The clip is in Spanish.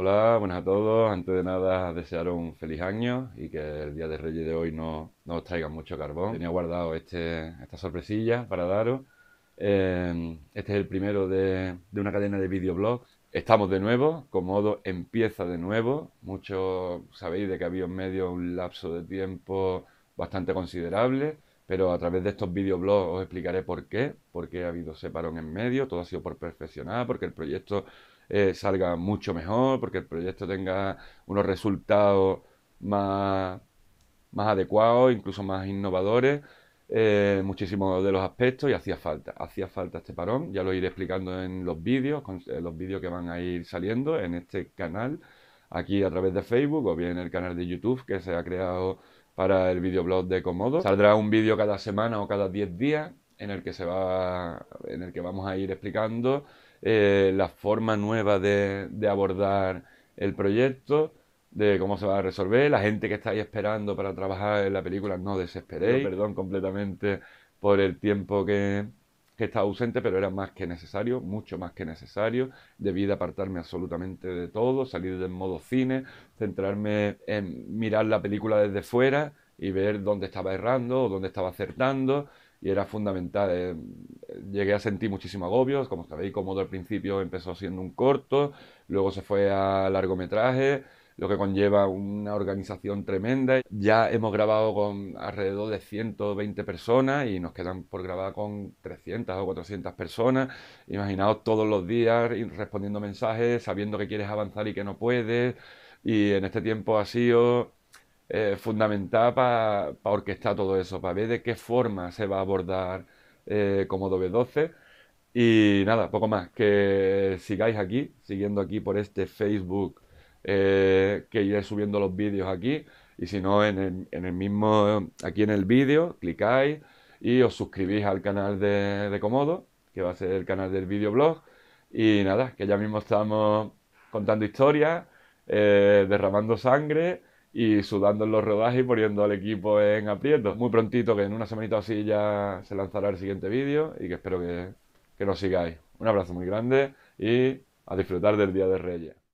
Hola, buenas a todos. Antes de nada, desearos un feliz año y que el Día de Reyes de hoy no, os traiga mucho carbón. Tenía guardado este, esta sorpresilla para daros. Em, este es el primero de, una cadena de videoblogs. Estamos de nuevo, Comodo empieza de nuevo. Muchos sabéis de que había en medio un lapso de tiempo bastante considerable, pero a través de estos videoblogs os explicaré por qué, por qué ha habido ese parón en medio. Todo ha sido por perfeccionar, porque el proyecto eh, salga mucho mejor, porque el proyecto tenga unos resultados más, más adecuados, incluso más innovadores, eh, muchísimos de los aspectos y hacía falta, hacía falta este parón, ya lo iré explicando en los vídeos, eh, los vídeos que van a ir saliendo en este canal, aquí a través de Facebook o bien el canal de YouTube que se ha creado para el videoblog de Comodo. Saldrá un vídeo cada semana o cada 10 días en el que se va en el que vamos a ir explicando eh, la forma nueva de, abordar el proyecto, de cómo se va a resolver, la gente que estáis esperando para trabajar en la película, no desesperé, perdón completamente por el tiempo que, que estaba ausente, pero era más que necesario, mucho más que necesario. Debí de apartarme absolutamente de todo, salir del modo cine, centrarme en mirar la película desde fuera y ver dónde estaba errando o dónde estaba acertando y era fundamental. Eh, llegué a sentir muchísimo agobios, como sabéis, cómodo al principio empezó siendo un corto, luego se fue a largometraje, lo que conlleva una organización tremenda. Ya hemos grabado con alrededor de 120 personas y nos quedan por grabar con 300 o 400 personas. Imaginaos todos los días respondiendo mensajes, sabiendo que quieres avanzar y que no puedes. Y en este tiempo ha sido eh, fundamental para orquestar todo eso, para ver de qué forma se va a abordar eh, Comodo b 12 Y nada, poco más, que sigáis aquí, siguiendo aquí por este Facebook, eh, que iré subiendo los vídeos aquí, y si no, en el, mismo, aquí en el vídeo, clicáis y os suscribís al canal de, Comodo, que va a ser el canal del videoblog. Y nada, que ya mismo estamos contando historias, derramando sangre y sudando en los rodajes y poniendo al equipo en aprieto. Muy prontito, que en una semanita o así ya se lanzará el siguiente vídeo y que espero que nos sigáis. Un abrazo muy grande y a disfrutar del Día de Reyes.